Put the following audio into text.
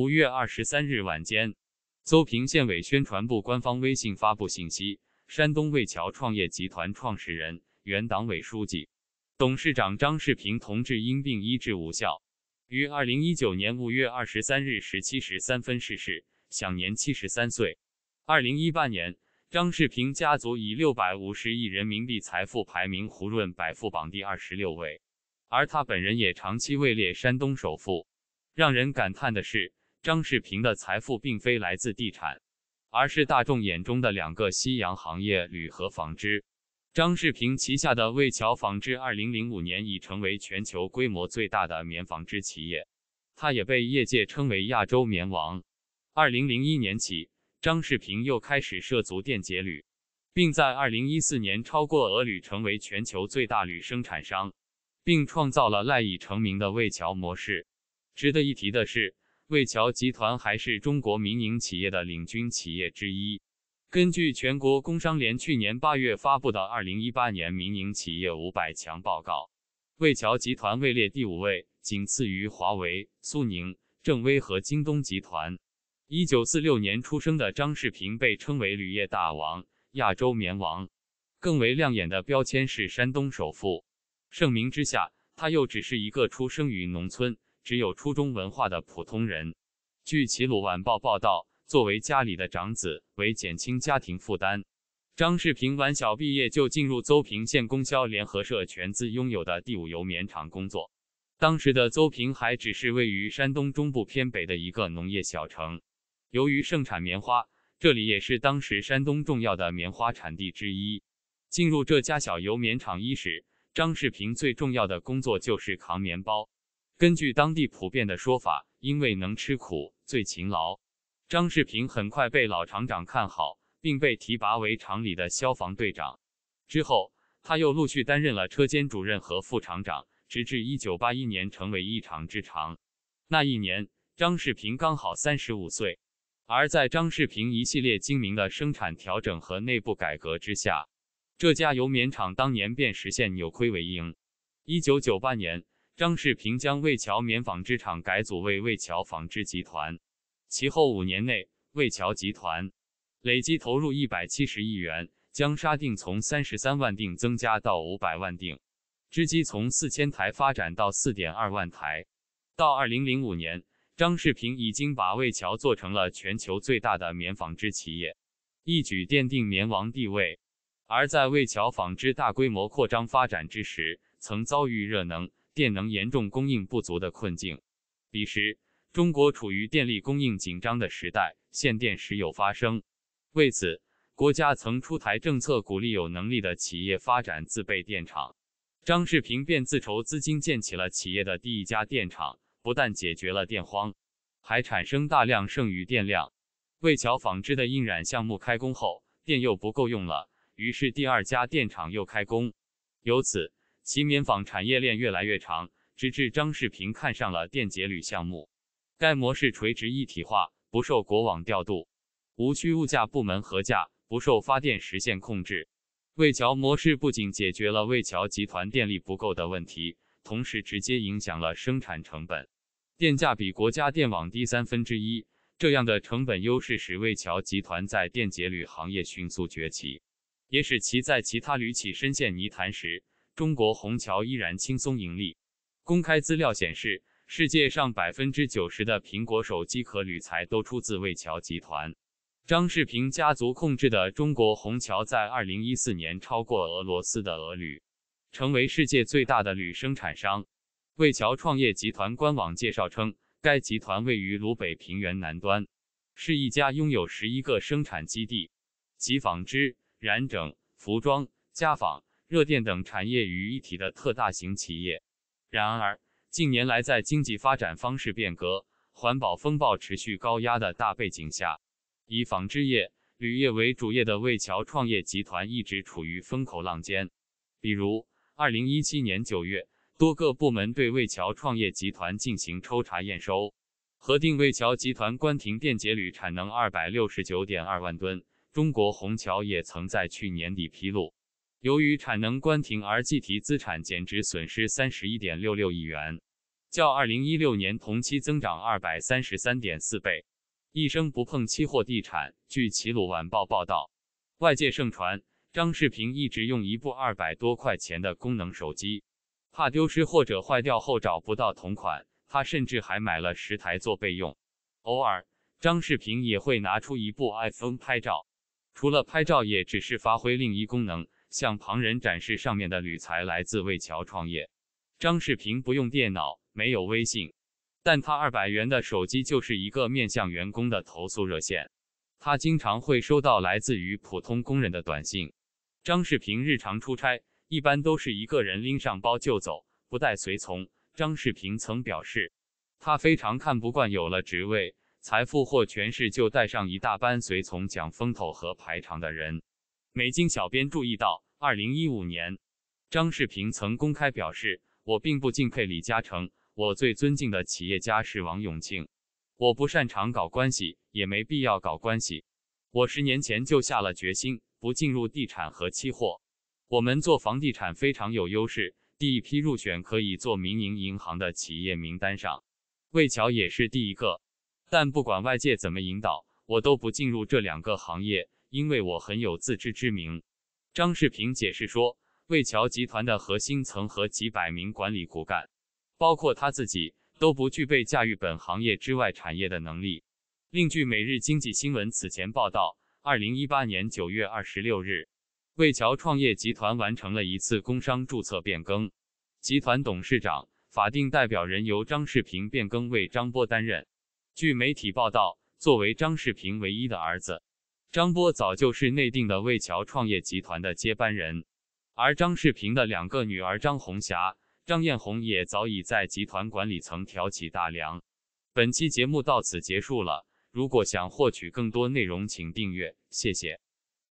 五月二十三日晚间，邹平县委宣传部官方微信发布信息：山东魏桥创业集团创始人、原党委书记、董事长张世平同志因病医治无效，于二零一九年五月二十三日十七时三分逝世，享年七十三岁。二零一八年，张世平家族以六百五十亿人民币财富排名胡润百富榜第二十六位，而他本人也长期位列山东首富。让人感叹的是。张世平的财富并非来自地产，而是大众眼中的两个夕阳行业——铝和纺织。张世平旗下的魏桥纺织，二零零五年已成为全球规模最大的棉纺织企业，他也被业界称为“亚洲棉王”。二零零一年起，张世平又开始涉足电解铝，并在二零一四年超过俄铝，成为全球最大铝生产商，并创造了赖以成名的魏桥模式。值得一提的是。魏桥集团还是中国民营企业的领军企业之一。根据全国工商联去年八月发布的《二零一八年民营企业五百强报告》，魏桥集团位列第五位，仅次于华为、苏宁、正威和京东集团。一九四六年出生的张世平被称为“铝业大王”、“亚洲棉王”，更为亮眼的标签是“山东首富”。盛名之下，他又只是一个出生于农村。只有初中文化的普通人。据《齐鲁晚报》报道，作为家里的长子，为减轻家庭负担，张世平完小毕业就进入邹平县供销联合社全资拥有的第五油棉厂工作。当时的邹平还只是位于山东中部偏北的一个农业小城。由于盛产棉花，这里也是当时山东重要的棉花产地之一。进入这家小油棉厂伊始，张世平最重要的工作就是扛棉包。根据当地普遍的说法，因为能吃苦、最勤劳，张世平很快被老厂长看好，并被提拔为厂里的消防队长。之后，他又陆续担任了车间主任和副厂长，直至1981年成为一厂之长。那一年，张世平刚好35岁。而在张世平一系列精明的生产调整和内部改革之下，这家油棉厂当年便实现扭亏为盈。1998年。张世平将魏桥棉纺织厂改组为魏桥纺织集团。其后五年内，魏桥集团累计投入一百七十亿元，将纱锭从三十三万锭增加到五百万锭，织机从四千台发展到四点二万台。到二零零五年，张世平已经把魏桥做成了全球最大的棉纺织企业，一举奠定棉王地位。而在魏桥纺织大规模扩张发展之时，曾遭遇热能。电能严重供应不足的困境。彼时，中国处于电力供应紧张的时代，限电时有发生。为此，国家曾出台政策，鼓励有能力的企业发展自备电厂。张世平便自筹资金，建起了企业的第一家电厂，不但解决了电荒，还产生大量剩余电量。为桥纺织的印染项目开工后，电又不够用了，于是第二家电厂又开工。由此。其棉纺产业链越来越长，直至张世平看上了电解铝项目。该模式垂直一体化，不受国网调度，无需物价部门核价，不受发电实现控制。魏桥模式不仅解决了魏桥集团电力不够的问题，同时直接影响了生产成本，电价比国家电网低三分之一。这样的成本优势使魏桥集团在电解铝行业迅速崛起，也使其在其他铝企深陷泥潭时。中国红桥依然轻松盈利。公开资料显示，世界上百分之九十的苹果手机壳铝材都出自魏桥集团。张世平家族控制的中国红桥在二零一四年超过俄罗斯的俄铝，成为世界最大的铝生产商。魏桥创业集团官网介绍称，该集团位于鲁北平原南端，是一家拥有十一个生产基地，集纺织、染整、服装、家纺。热电等产业于一体的特大型企业。然而，近年来在经济发展方式变革、环保风暴持续高压的大背景下，以纺织业、铝业为主业的魏桥创业集团一直处于风口浪尖。比如，二零一七年九月，多个部门对魏桥创业集团进行抽查验收，核定魏桥集团关停电解铝产能二百六十九点二万吨。中国红桥也曾在去年底披露。由于产能关停而计提资产减值损失三十一点六六亿元，较二零一六年同期增长二百三十三点四倍。一生不碰期货地产。据《齐鲁晚报》报道，外界盛传张世平一直用一部二百多块钱的功能手机，怕丢失或者坏掉后找不到同款，他甚至还买了十台做备用。偶尔，张世平也会拿出一部 iPhone 拍照，除了拍照，也只是发挥另一功能。向旁人展示上面的铝材来自魏桥创业。张世平不用电脑，没有微信，但他二百元的手机就是一个面向员工的投诉热线。他经常会收到来自于普通工人的短信。张世平日常出差一般都是一个人拎上包就走，不带随从。张世平曾表示，他非常看不惯有了职位、财富或权势就带上一大班随从、讲风头和排场的人。美金小编注意到，二零一五年，张世平曾公开表示：“我并不敬佩李嘉诚，我最尊敬的企业家是王永庆。我不擅长搞关系，也没必要搞关系。我十年前就下了决心，不进入地产和期货。我们做房地产非常有优势，第一批入选可以做民营银行的企业名单上，魏桥也是第一个。但不管外界怎么引导，我都不进入这两个行业。”因为我很有自知之明，张世平解释说，魏桥集团的核心层和几百名管理骨干，包括他自己，都不具备驾驭本行业之外产业的能力。另据《每日经济新闻》此前报道，二零一八年九月二十六日，魏桥创业集团完成了一次工商注册变更，集团董事长、法定代表人由张世平变更为张波担任。据媒体报道，作为张世平唯一的儿子。张波早就是内定的魏桥创业集团的接班人，而张世平的两个女儿张红霞、张艳红也早已在集团管理层挑起大梁。本期节目到此结束了，如果想获取更多内容，请订阅，谢谢。